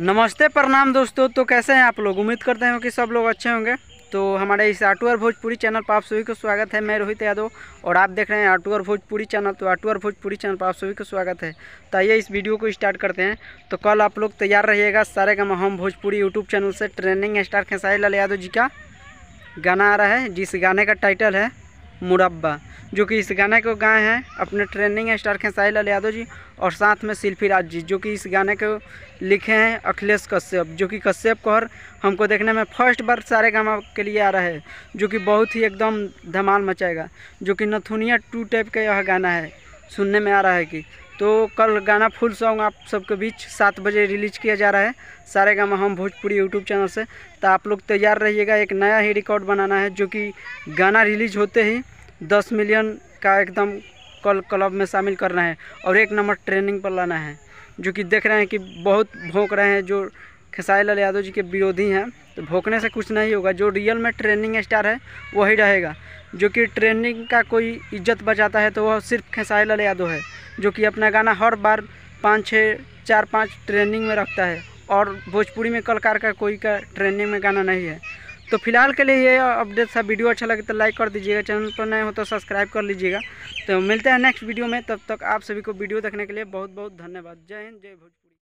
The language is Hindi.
नमस्ते प्रणाम दोस्तों तो कैसे हैं आप लोग उम्मीद करते हैं कि सब लोग अच्छे होंगे तो हमारे इस आटूअर भोजपुरी चैनल पर आप सभी को स्वागत है मैं रोहित यादव और आप देख रहे हैं आटूअर भोजपुरी चैनल तो आटूअर भोजपुरी चैनल पर आप सभी को स्वागत है तो आइए इस वीडियो को स्टार्ट करते हैं तो कल आप लोग तैयार रहिएगा सारे का हम भोजपुरी यूट्यूब चैनल से ट्रेनिंग स्टार खेसारी लाल यादव जी का गाना आ रहा है जिस गाने का टाइटल है मुरब्बा जो कि इस गाने को गाए हैं अपने ट्रेनिंग स्टार खेसाई लाल यादव जी और साथ में शिल्पी राज जी जो कि इस गाने को लिखे हैं अखिलेश कश्यप जो कि कश्यप कौर हमको देखने में फर्स्ट बार सारे गामा के लिए आ रहा है जो कि बहुत ही एकदम धमाल मचाएगा जो कि नथुनिया टू टाइप का यह गाना है सुनने में आ रहा है कि तो कल गाना फुल सॉन्ग आप सबके बीच सात बजे रिलीज किया जा रहा है सारे गामा हम भोजपुरी यूट्यूब चैनल से तो आप लोग तैयार रहिएगा एक नया ही रिकॉर्ड बनाना है जो कि गाना रिलीज होते ही दस मिलियन का एकदम कल क्लब में शामिल करना है और एक नंबर ट्रेनिंग पर लाना है जो कि देख रहे हैं कि बहुत भोंक रहे हैं जो खेसारी लाल यादव जी के विरोधी हैं तो भोंकने से कुछ नहीं होगा जो रियल में ट्रेनिंग स्टार है वही रहेगा जो कि ट्रेनिंग का कोई इज्जत बचाता है तो वह सिर्फ खेसारी लाल यादव है जो कि अपना गाना हर बार पाँच छः चार पाँच ट्रेनिंग में रखता है और भोजपुरी में कलकार का कोई का ट्रेनिंग में गाना नहीं है तो फिलहाल के लिए ये अपडेट था वीडियो अच्छा लगे तो लाइक कर दीजिएगा चैनल पर नए हो तो सब्सक्राइब कर लीजिएगा तो मिलते हैं नेक्स्ट वीडियो में तब तक आप सभी को वीडियो देखने के लिए बहुत बहुत धन्यवाद जय हिंद जय भोजपुरी